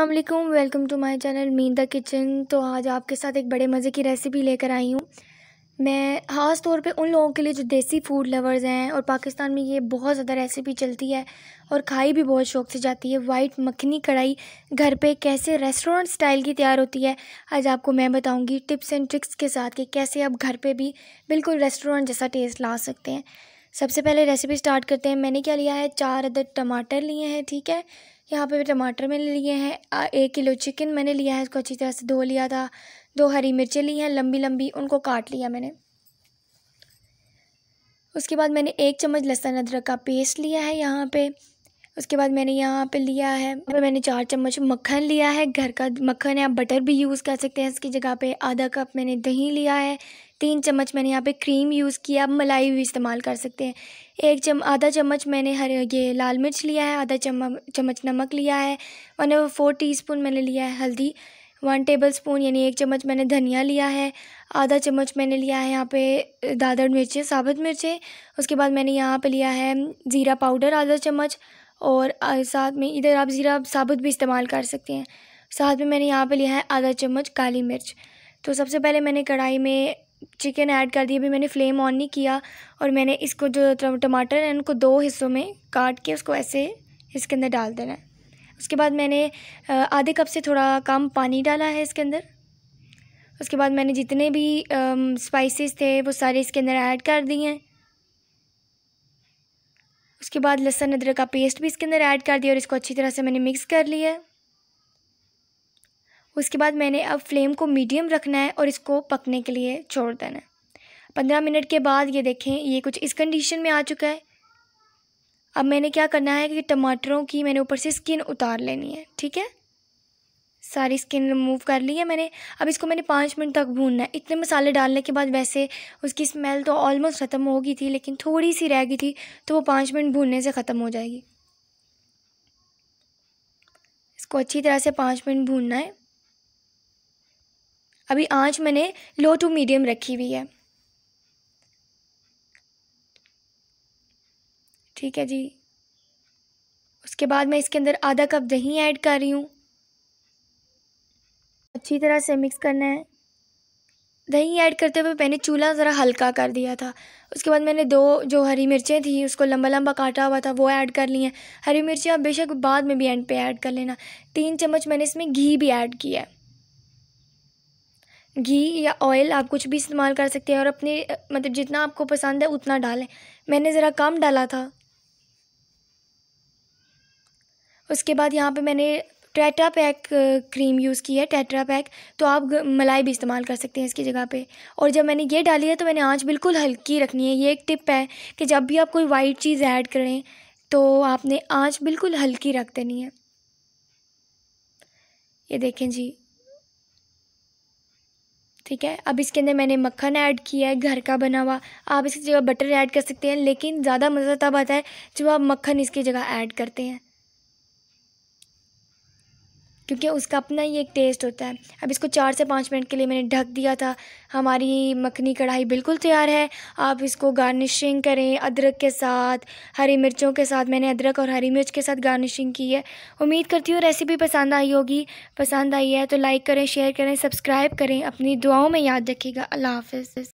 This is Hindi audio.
अल्लाम वेलकम टू माय चैनल मीन द किचन तो आज आपके साथ एक बड़े मज़े की रेसिपी लेकर आई हूँ मैं ख़ास तौर पे उन लोगों के लिए जो देसी फूड लवर्स हैं और पाकिस्तान में ये बहुत ज़्यादा रेसिपी चलती है और खाई भी बहुत शौक से जाती है वाइट मखनी कढ़ाई घर पे कैसे रेस्टोरेंट स्टाइल की तैयार होती है आज आपको मैं बताऊँगी टिप्स एंड ट्रिक्स के साथ कि कैसे आप घर पर भी बिल्कुल रेस्टोरेंट जैसा टेस्ट ला सकते हैं सबसे पहले रेसिपी स्टार्ट करते हैं मैंने क्या लिया है चार अदर टमाटर लिए हैं ठीक है यहाँ पे टमाटर मैंने लिए हैं एक किलो चिकन मैंने लिया है इसको अच्छी तरह से धो लिया था दो हरी मिर्चें ली हैं लंबी लंबी उनको काट लिया मैंने उसके बाद मैंने एक चम्मच लहसुन अदरक का पेस्ट लिया है यहाँ पे उसके बाद मैंने यहाँ पे लिया है मैंने चार चम्मच मक्खन लिया है घर का मक्खन या बटर भी यूज़ कर सकते हैं इसकी जगह पे आधा कप मैंने दही लिया है तीन चम्मच मैंने यहाँ पे क्रीम यूज़ किया आप मलाई भी इस्तेमाल कर सकते हैं एक चम आधा चम्मच मैंने हर ये लाल मिर्च लिया है आधा चम्मच चम्मच नमक लिया है वन फोर टी मैंने लिया है हल्दी वन टेबल स्पून यानी एक चम्मच मैंने धनिया लिया है आधा चम्मच मैंने लिया है यहाँ पे दादर मिर्चें साबुत मिर्चें उसके बाद मैंने यहाँ पे लिया है ज़ीरा पाउडर आधा चम्मच और साथ में इधर आप ज़ीरा साबुत भी इस्तेमाल कर सकते हैं साथ में मैंने यहाँ पे लिया है आधा चम्मच काली मिर्च तो सबसे पहले मैंने कढ़ाई में चिकन ऐड कर दिया अभी मैंने फ्लेम ऑन नहीं किया और मैंने इसको जो टमाटर है उनको दो हिस्सों में काट के उसको ऐसे इसके अंदर डाल देना है उसके बाद मैंने आधे कप से थोड़ा कम पानी डाला है इसके अंदर उसके बाद मैंने जितने भी स्पाइसेस थे वो सारे इसके अंदर ऐड कर दिए हैं उसके बाद लहसुन अदरक का पेस्ट भी इसके अंदर ऐड कर दिया और इसको अच्छी तरह से मैंने मिक्स कर लिया उसके बाद मैंने अब फ्लेम को मीडियम रखना है और इसको पकने के लिए छोड़ देना है पंद्रह मिनट के बाद ये देखें ये कुछ इस कंडीशन में आ चुका है अब मैंने क्या करना है कि टमाटरों की मैंने ऊपर से स्किन उतार लेनी है ठीक है सारी स्किन रिमूव कर ली है मैंने अब इसको मैंने पाँच मिनट तक भूनना है इतने मसाले डालने के बाद वैसे उसकी स्मेल तो ऑलमोस्ट ख़त्म हो गई थी लेकिन थोड़ी सी रह गई थी तो वो पाँच मिनट भूनने से ख़त्म हो जाएगी इसको अच्छी तरह से पाँच मिनट भूनना है अभी आँच मैंने लो टू मीडियम रखी हुई है ठीक है जी उसके बाद मैं इसके अंदर आधा कप दही ऐड कर रही हूँ अच्छी तरह से मिक्स करना है दही ऐड करते हुए मैंने चूल्हा ज़रा हल्का कर दिया था उसके बाद मैंने दो जो हरी मिर्चें थी उसको लंबा लंबा काटा हुआ था वो ऐड कर ली हैं हरी मिर्चें आप बेशक बाद में भी एंड पे ऐड कर लेना तीन चम्मच मैंने इसमें घी भी ऐड किया घी या ऑयल आप कुछ भी इस्तेमाल कर सकते हैं और अपने मतलब जितना आपको पसंद है उतना डालें मैंने ज़रा कम डाला था उसके बाद यहाँ पे मैंने टेट्रा पैक क्रीम यूज़ की है टेट्रा पैक तो आप मलाई भी इस्तेमाल कर सकते हैं इसकी जगह पे और जब मैंने ये डाली है तो मैंने आँच बिल्कुल हल्की रखनी है ये एक टिप है कि जब भी आप कोई वाइट चीज़ ऐड करें तो आपने आँच बिल्कुल हल्की रख देनी है ये देखें जी ठीक है अब इसके अंदर मैंने मक्खन ऐड किया है घर का बना हुआ आप इसकी जगह बटर ऐड कर सकते हैं लेकिन ज़्यादा मज़ा तब आता है जब आप मक्खन इसकी जगह ऐड करते हैं क्योंकि उसका अपना ही एक टेस्ट होता है अब इसको चार से पाँच मिनट के लिए मैंने ढक दिया था हमारी मखनी कढ़ाई बिल्कुल तैयार है आप इसको गार्निशिंग करें अदरक के साथ हरी मिर्चों के साथ मैंने अदरक और हरी मिर्च के साथ गार्निशिंग की है उम्मीद करती हूँ रेसिपी पसंद आई होगी पसंद आई है तो लाइक करें शेयर करें सब्सक्राइब करें अपनी दुआओं में याद रखिएगा अल्लाह हाफ